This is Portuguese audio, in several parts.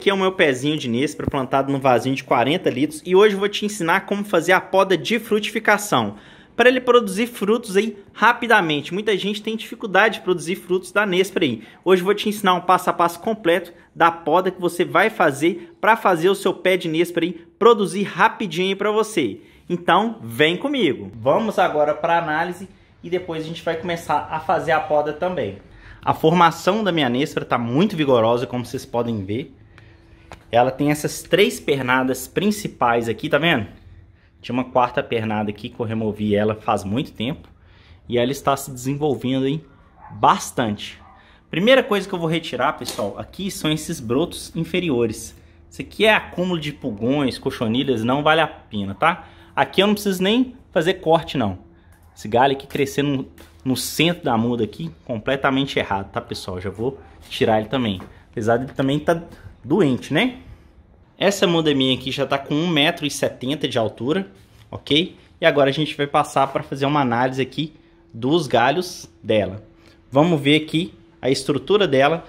Aqui é o meu pezinho de nespra plantado num vasinho de 40 litros e hoje vou te ensinar como fazer a poda de frutificação para ele produzir frutos aí rapidamente. Muita gente tem dificuldade de produzir frutos da nespra aí. Hoje vou te ensinar um passo a passo completo da poda que você vai fazer para fazer o seu pé de nespra aí produzir rapidinho para você. Então vem comigo. Vamos agora para análise e depois a gente vai começar a fazer a poda também. A formação da minha nespra está muito vigorosa, como vocês podem ver ela tem essas três pernadas principais aqui, tá vendo? Tinha uma quarta pernada aqui que eu removi ela faz muito tempo. E ela está se desenvolvendo aí bastante. Primeira coisa que eu vou retirar, pessoal, aqui são esses brotos inferiores. Isso aqui é acúmulo de pulgões, cochonilhas, não vale a pena, tá? Aqui eu não preciso nem fazer corte, não. Esse galho aqui crescendo no, no centro da muda aqui, completamente errado, tá, pessoal? Já vou tirar ele também. Apesar dele também tá doente, né? Essa muda minha aqui já está com 1,70m de altura, ok? E agora a gente vai passar para fazer uma análise aqui dos galhos dela. Vamos ver aqui a estrutura dela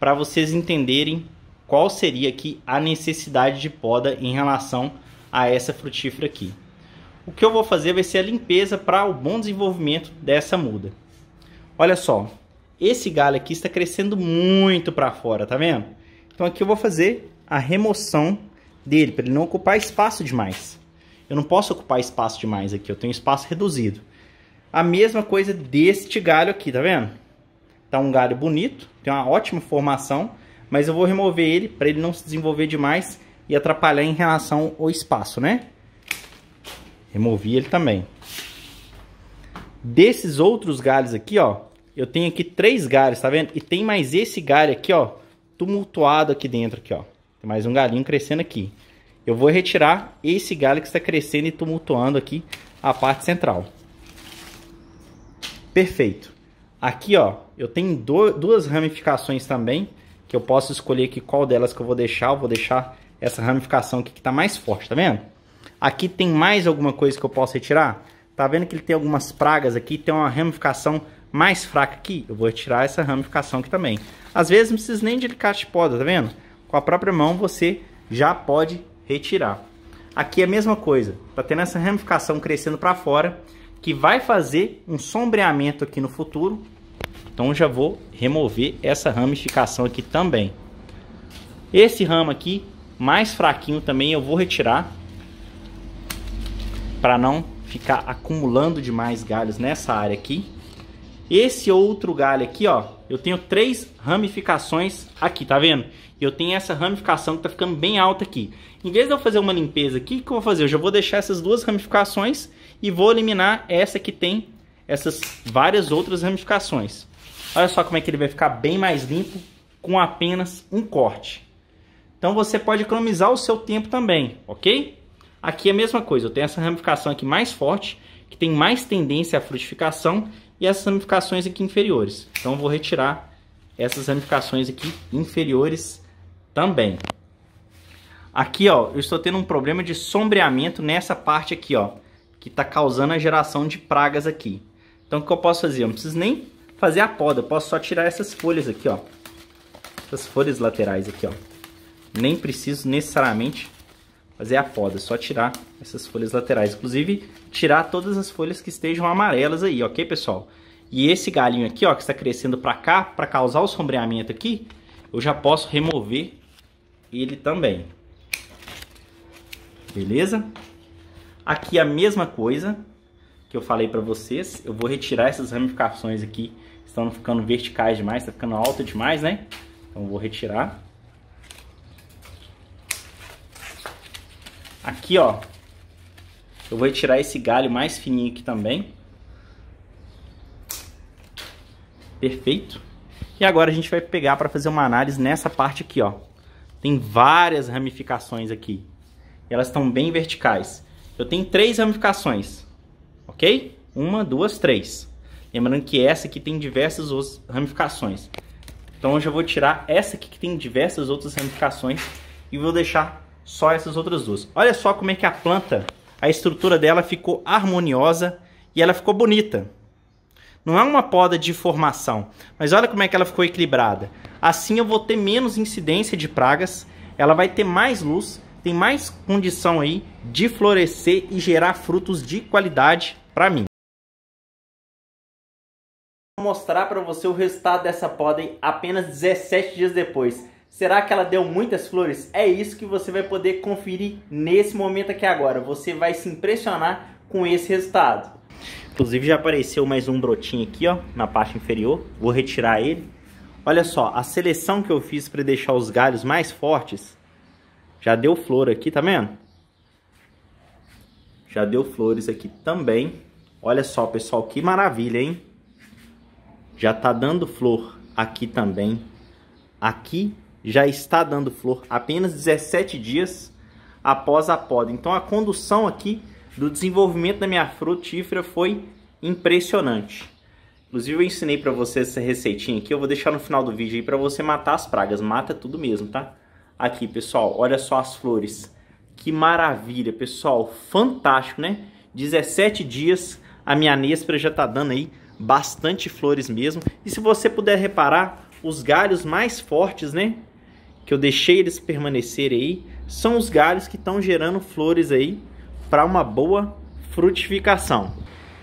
para vocês entenderem qual seria aqui a necessidade de poda em relação a essa frutífera aqui. O que eu vou fazer vai ser a limpeza para o bom desenvolvimento dessa muda. Olha só, esse galho aqui está crescendo muito para fora, tá vendo? Então aqui eu vou fazer a remoção dele, para ele não ocupar espaço demais. Eu não posso ocupar espaço demais aqui, eu tenho espaço reduzido. A mesma coisa deste galho aqui, tá vendo? Tá um galho bonito, tem uma ótima formação, mas eu vou remover ele para ele não se desenvolver demais e atrapalhar em relação ao espaço, né? Removi ele também. Desses outros galhos aqui, ó, eu tenho aqui três galhos, tá vendo? E tem mais esse galho aqui, ó, tumultuado aqui dentro, aqui, ó. Tem mais um galinho crescendo aqui. Eu vou retirar esse galho que está crescendo e tumultuando aqui a parte central. Perfeito. Aqui, ó, eu tenho do, duas ramificações também, que eu posso escolher aqui qual delas que eu vou deixar. Eu vou deixar essa ramificação aqui que está mais forte, tá vendo? Aqui tem mais alguma coisa que eu posso retirar? Tá vendo que ele tem algumas pragas aqui, tem uma ramificação mais fraca aqui, eu vou tirar essa ramificação aqui também. Às vezes não precisa nem de alicate de poda, tá vendo? Com a própria mão você já pode retirar. Aqui é a mesma coisa, tá tendo essa ramificação crescendo para fora, que vai fazer um sombreamento aqui no futuro. Então já vou remover essa ramificação aqui também. Esse ramo aqui, mais fraquinho também, eu vou retirar. Para não ficar acumulando demais galhos nessa área aqui. Esse outro galho aqui, ó, eu tenho três ramificações aqui, tá vendo? Eu tenho essa ramificação que tá ficando bem alta aqui. Em vez de eu fazer uma limpeza aqui, o que eu vou fazer? Eu já vou deixar essas duas ramificações e vou eliminar essa que tem essas várias outras ramificações. Olha só como é que ele vai ficar bem mais limpo com apenas um corte. Então você pode economizar o seu tempo também, ok? Aqui é a mesma coisa, eu tenho essa ramificação aqui mais forte, que tem mais tendência à frutificação, e essas ramificações aqui inferiores. Então vou retirar essas ramificações aqui inferiores também. Aqui, ó, eu estou tendo um problema de sombreamento nessa parte aqui, ó, que está causando a geração de pragas aqui. Então o que eu posso fazer? Eu não preciso nem fazer a poda, eu posso só tirar essas folhas aqui, ó. Essas folhas laterais aqui, ó. Nem preciso necessariamente fazer a [foda] é só tirar essas folhas laterais. Inclusive, tirar todas as folhas que estejam amarelas aí, ok, pessoal? E esse galinho aqui, ó, que está crescendo para cá, para causar o sombreamento aqui, eu já posso remover ele também. Beleza? Aqui a mesma coisa que eu falei para vocês. Eu vou retirar essas ramificações aqui, estão ficando verticais demais, está ficando alta demais, né? Então vou retirar. Aqui, ó, eu vou tirar esse galho mais fininho aqui também. Perfeito. E agora a gente vai pegar para fazer uma análise nessa parte aqui, ó. Tem várias ramificações aqui. Elas estão bem verticais. Eu tenho três ramificações, ok? Uma, duas, três. Lembrando que essa aqui tem diversas outras ramificações. Então eu já vou tirar essa aqui que tem diversas outras ramificações e vou deixar só essas outras duas. Olha só como é que a planta, a estrutura dela ficou harmoniosa e ela ficou bonita. Não é uma poda de formação, mas olha como é que ela ficou equilibrada. Assim eu vou ter menos incidência de pragas, ela vai ter mais luz, tem mais condição aí de florescer e gerar frutos de qualidade para mim. Vou mostrar para você o resultado dessa poda apenas 17 dias depois. Será que ela deu muitas flores? É isso que você vai poder conferir nesse momento aqui agora. Você vai se impressionar com esse resultado. Inclusive já apareceu mais um brotinho aqui, ó, na parte inferior. Vou retirar ele. Olha só, a seleção que eu fiz para deixar os galhos mais fortes já deu flor aqui, tá vendo? Já deu flores aqui também. Olha só, pessoal, que maravilha, hein? Já tá dando flor aqui também. Aqui já está dando flor apenas 17 dias após a poda. Então a condução aqui do desenvolvimento da minha frutífera foi impressionante. Inclusive eu ensinei para vocês essa receitinha aqui, eu vou deixar no final do vídeo aí para você matar as pragas, mata tudo mesmo, tá? Aqui, pessoal, olha só as flores. Que maravilha, pessoal, fantástico, né? 17 dias a minha nespra já tá dando aí bastante flores mesmo. E se você puder reparar, os galhos mais fortes, né? que eu deixei eles permanecerem aí, são os galhos que estão gerando flores aí para uma boa frutificação.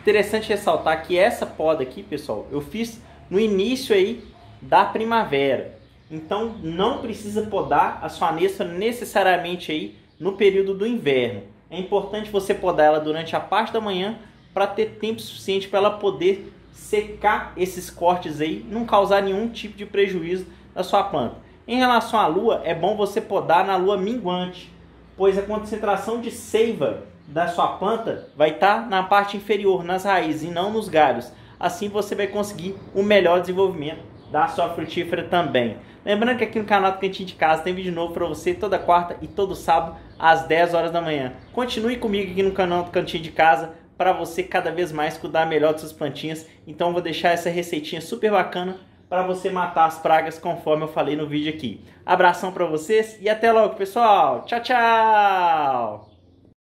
Interessante ressaltar que essa poda aqui, pessoal, eu fiz no início aí da primavera. Então não precisa podar a sua anessa necessariamente aí no período do inverno. É importante você podar ela durante a parte da manhã para ter tempo suficiente para ela poder secar esses cortes aí, não causar nenhum tipo de prejuízo na sua planta. Em relação à lua, é bom você podar na lua minguante, pois a concentração de seiva da sua planta vai estar tá na parte inferior, nas raízes e não nos galhos. Assim você vai conseguir o melhor desenvolvimento da sua frutífera também. Lembrando que aqui no canal do Cantinho de Casa tem vídeo novo para você toda quarta e todo sábado às 10 horas da manhã. Continue comigo aqui no canal do Cantinho de Casa para você cada vez mais cuidar melhor das suas plantinhas. Então vou deixar essa receitinha super bacana para você matar as pragas conforme eu falei no vídeo aqui. Abração para vocês e até logo, pessoal. Tchau, tchau.